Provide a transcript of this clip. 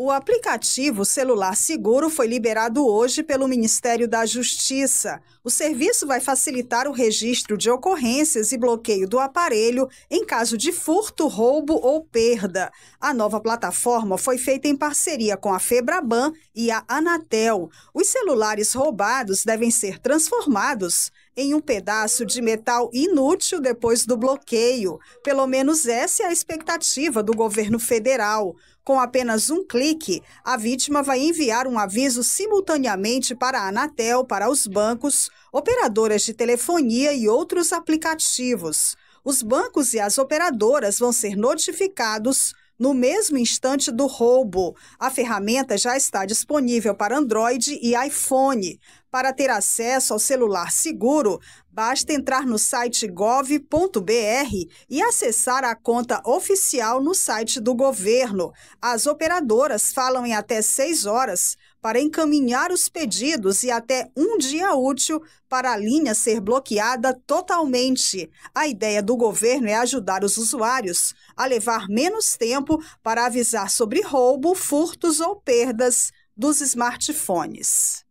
O aplicativo Celular Seguro foi liberado hoje pelo Ministério da Justiça. O serviço vai facilitar o registro de ocorrências e bloqueio do aparelho em caso de furto, roubo ou perda. A nova plataforma foi feita em parceria com a Febraban e a Anatel. Os celulares roubados devem ser transformados em um pedaço de metal inútil depois do bloqueio. Pelo menos essa é a expectativa do governo federal. Com apenas um clique, a vítima vai enviar um aviso simultaneamente para a Anatel, para os bancos, operadoras de telefonia e outros aplicativos. Os bancos e as operadoras vão ser notificados no mesmo instante do roubo. A ferramenta já está disponível para Android e iPhone. Para ter acesso ao celular seguro, basta entrar no site gov.br e acessar a conta oficial no site do governo. As operadoras falam em até seis horas para encaminhar os pedidos e até um dia útil para a linha ser bloqueada totalmente. A ideia do governo é ajudar os usuários a levar menos tempo para avisar sobre roubo, furtos ou perdas dos smartphones.